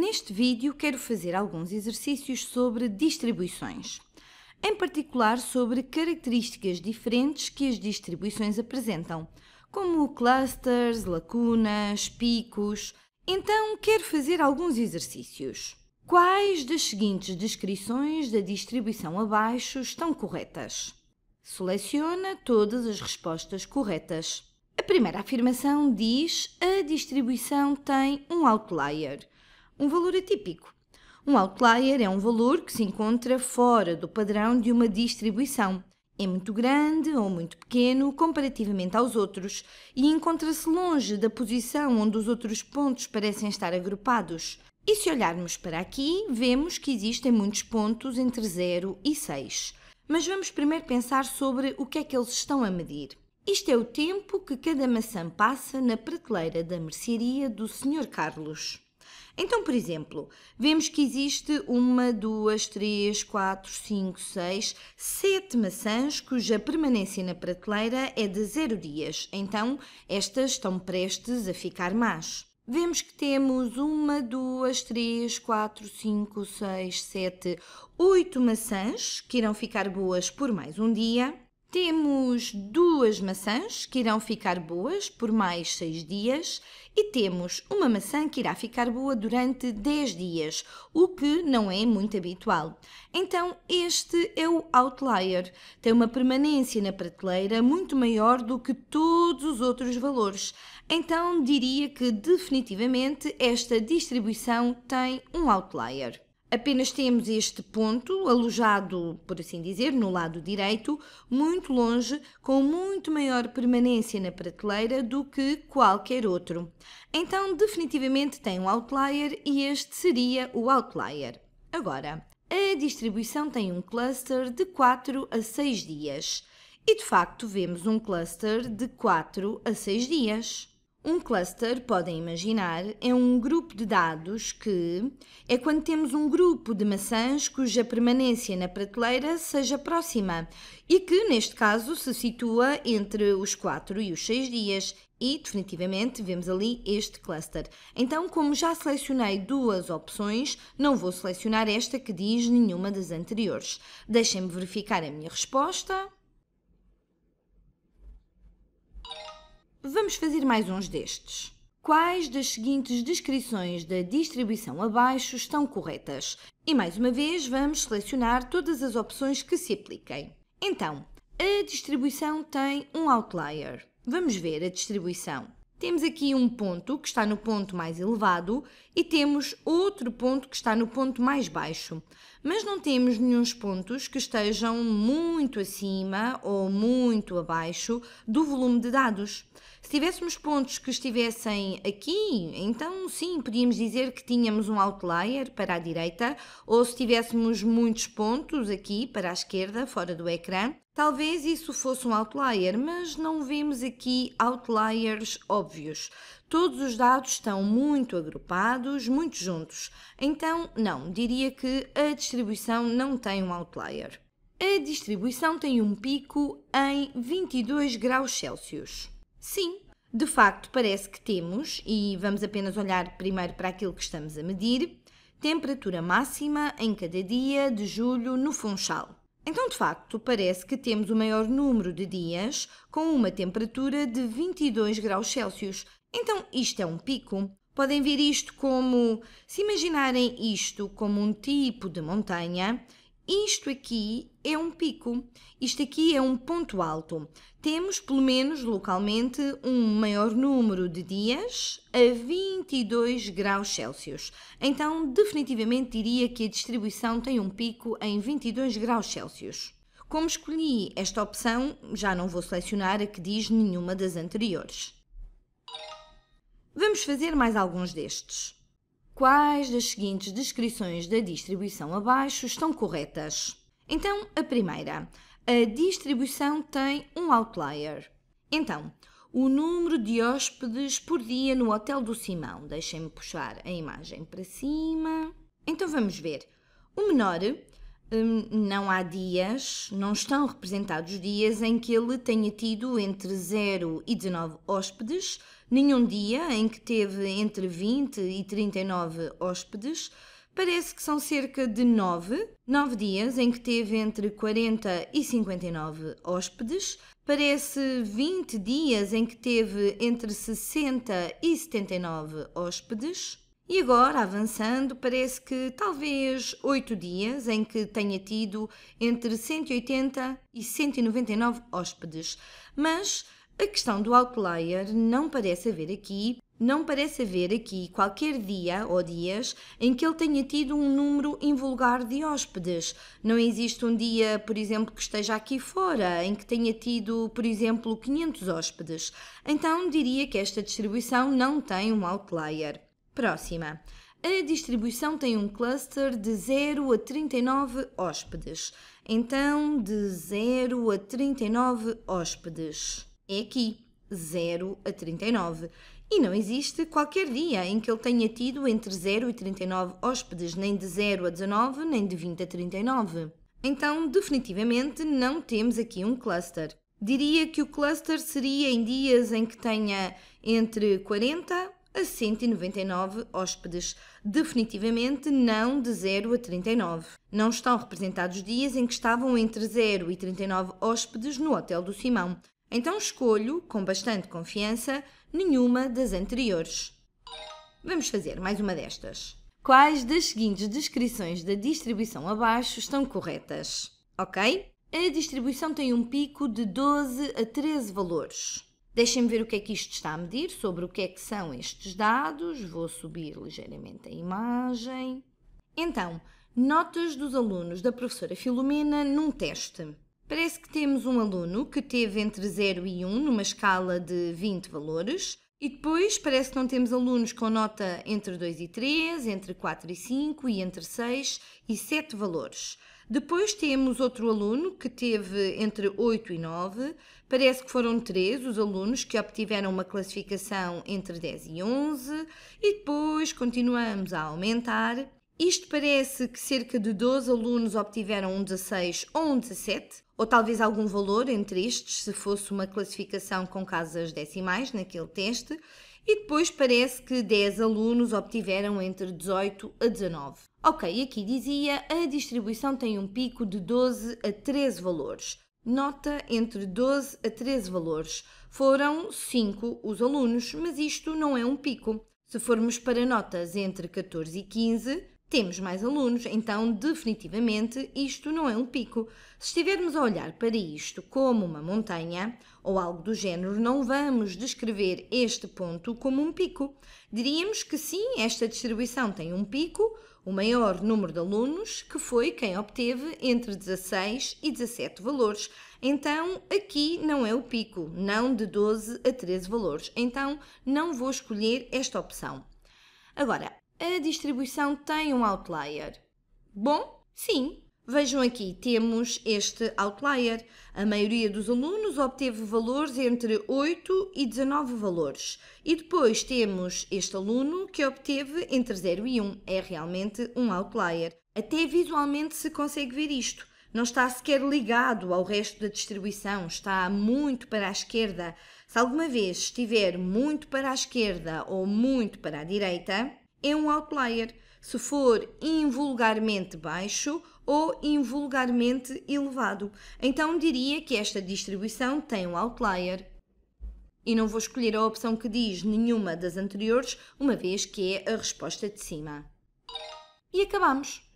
Neste vídeo quero fazer alguns exercícios sobre distribuições, em particular sobre características diferentes que as distribuições apresentam, como clusters, lacunas, picos. Então quero fazer alguns exercícios. Quais das seguintes descrições da distribuição abaixo estão corretas? Seleciona todas as respostas corretas. A primeira afirmação diz a distribuição tem um outlier, um valor atípico. Um outlier é um valor que se encontra fora do padrão de uma distribuição. É muito grande ou muito pequeno comparativamente aos outros e encontra-se longe da posição onde os outros pontos parecem estar agrupados. E se olharmos para aqui, vemos que existem muitos pontos entre 0 e 6. Mas vamos primeiro pensar sobre o que é que eles estão a medir. Isto é o tempo que cada maçã passa na prateleira da mercearia do Sr. Carlos. Então, por exemplo, vemos que existe uma, duas, três, quatro, cinco, seis, sete maçãs cuja permanência na prateleira é de zero dias. Então, estas estão prestes a ficar más. Vemos que temos uma, duas, três, quatro, cinco, seis, sete, oito maçãs que irão ficar boas por mais um dia temos duas maçãs que irão ficar boas por mais 6 dias e temos uma maçã que irá ficar boa durante 10 dias, o que não é muito habitual. Então, este é o outlier. Tem uma permanência na prateleira muito maior do que todos os outros valores. Então, diria que definitivamente esta distribuição tem um outlier. Apenas temos este ponto, alojado, por assim dizer, no lado direito, muito longe, com muito maior permanência na prateleira do que qualquer outro. Então, definitivamente tem um outlier e este seria o outlier. Agora, a distribuição tem um cluster de 4 a 6 dias. E de facto, vemos um cluster de 4 a 6 dias. Um cluster, podem imaginar, é um grupo de dados que é quando temos um grupo de maçãs cuja permanência na prateleira seja próxima e que, neste caso, se situa entre os 4 e os 6 dias e, definitivamente, vemos ali este cluster. Então, como já selecionei duas opções, não vou selecionar esta que diz nenhuma das anteriores. Deixem-me verificar a minha resposta. Vamos fazer mais uns destes. Quais das seguintes descrições da distribuição abaixo estão corretas? E mais uma vez vamos selecionar todas as opções que se apliquem. Então, a distribuição tem um outlier. Vamos ver a distribuição. Temos aqui um ponto que está no ponto mais elevado e temos outro ponto que está no ponto mais baixo. Mas não temos nenhum pontos que estejam muito acima ou muito abaixo do volume de dados. Se tivéssemos pontos que estivessem aqui, então sim, podíamos dizer que tínhamos um outlier para a direita, ou se tivéssemos muitos pontos aqui para a esquerda, fora do ecrã, Talvez isso fosse um outlier, mas não vemos aqui outliers óbvios. Todos os dados estão muito agrupados, muito juntos. Então, não, diria que a distribuição não tem um outlier. A distribuição tem um pico em 22 graus Celsius. Sim, de facto parece que temos, e vamos apenas olhar primeiro para aquilo que estamos a medir, temperatura máxima em cada dia de julho no Funchal. Então, de facto, parece que temos o maior número de dias com uma temperatura de 22 graus Celsius. Então, isto é um pico? Podem ver isto como. Se imaginarem isto como um tipo de montanha, isto aqui é um pico, isto aqui é um ponto alto. Temos, pelo menos localmente, um maior número de dias a 22 graus Celsius. Então, definitivamente diria que a distribuição tem um pico em 22 graus Celsius. Como escolhi esta opção, já não vou selecionar a que diz nenhuma das anteriores. Vamos fazer mais alguns destes. Quais das seguintes descrições da distribuição abaixo estão corretas? Então, a primeira. A distribuição tem um outlier. Então, o número de hóspedes por dia no Hotel do Simão. Deixem-me puxar a imagem para cima. Então vamos ver. O menor Hum, não há dias, não estão representados dias em que ele tenha tido entre 0 e 19 hóspedes, nenhum dia em que teve entre 20 e 39 hóspedes, parece que são cerca de 9, 9 dias em que teve entre 40 e 59 hóspedes, parece 20 dias em que teve entre 60 e 79 hóspedes. E agora, avançando, parece que talvez oito dias em que tenha tido entre 180 e 199 hóspedes. Mas a questão do outlier não parece haver aqui, não parece haver aqui qualquer dia ou dias em que ele tenha tido um número invulgar de hóspedes. Não existe um dia, por exemplo, que esteja aqui fora em que tenha tido, por exemplo, 500 hóspedes. Então diria que esta distribuição não tem um outlier próxima. A distribuição tem um cluster de 0 a 39 hóspedes. Então, de 0 a 39 hóspedes. É aqui, 0 a 39. E não existe qualquer dia em que ele tenha tido entre 0 e 39 hóspedes, nem de 0 a 19, nem de 20 a 39. Então, definitivamente, não temos aqui um cluster. Diria que o cluster seria em dias em que tenha entre 40 a 199 hóspedes, definitivamente não de 0 a 39. Não estão representados dias em que estavam entre 0 e 39 hóspedes no Hotel do Simão. Então escolho, com bastante confiança, nenhuma das anteriores. Vamos fazer mais uma destas. Quais das seguintes descrições da distribuição abaixo estão corretas? Ok? A distribuição tem um pico de 12 a 13 valores. Deixem-me ver o que é que isto está a medir, sobre o que é que são estes dados. Vou subir ligeiramente a imagem. Então, notas dos alunos da professora Filomena num teste. Parece que temos um aluno que teve entre 0 e 1 numa escala de 20 valores, e depois parece que não temos alunos com nota entre 2 e 3, entre 4 e 5 e entre 6 e 7 valores. Depois temos outro aluno que teve entre 8 e 9. Parece que foram 3 os alunos que obtiveram uma classificação entre 10 e 11. E depois continuamos a aumentar. Isto parece que cerca de 12 alunos obtiveram um 16 ou um 17, ou talvez algum valor entre estes, se fosse uma classificação com casas decimais naquele teste, e depois parece que 10 alunos obtiveram entre 18 a 19. Ok, aqui dizia a distribuição tem um pico de 12 a 13 valores. Nota entre 12 a 13 valores. Foram 5 os alunos, mas isto não é um pico. Se formos para notas entre 14 e 15, temos mais alunos, então definitivamente isto não é um pico. Se estivermos a olhar para isto como uma montanha, ou algo do género, não vamos descrever este ponto como um pico. Diríamos que sim, esta distribuição tem um pico, o maior número de alunos, que foi quem obteve entre 16 e 17 valores. Então, aqui não é o pico, não de 12 a 13 valores. Então, não vou escolher esta opção. Agora, a distribuição tem um outlier. Bom, sim, Vejam aqui, temos este outlier. A maioria dos alunos obteve valores entre 8 e 19 valores. E depois temos este aluno que obteve entre 0 e 1. É realmente um outlier. Até visualmente se consegue ver isto. Não está sequer ligado ao resto da distribuição, está muito para a esquerda. Se alguma vez estiver muito para a esquerda ou muito para a direita, é um outlier. Se for invulgarmente baixo ou invulgarmente elevado. Então diria que esta distribuição tem um outlier. E não vou escolher a opção que diz nenhuma das anteriores, uma vez que é a resposta de cima. E acabamos.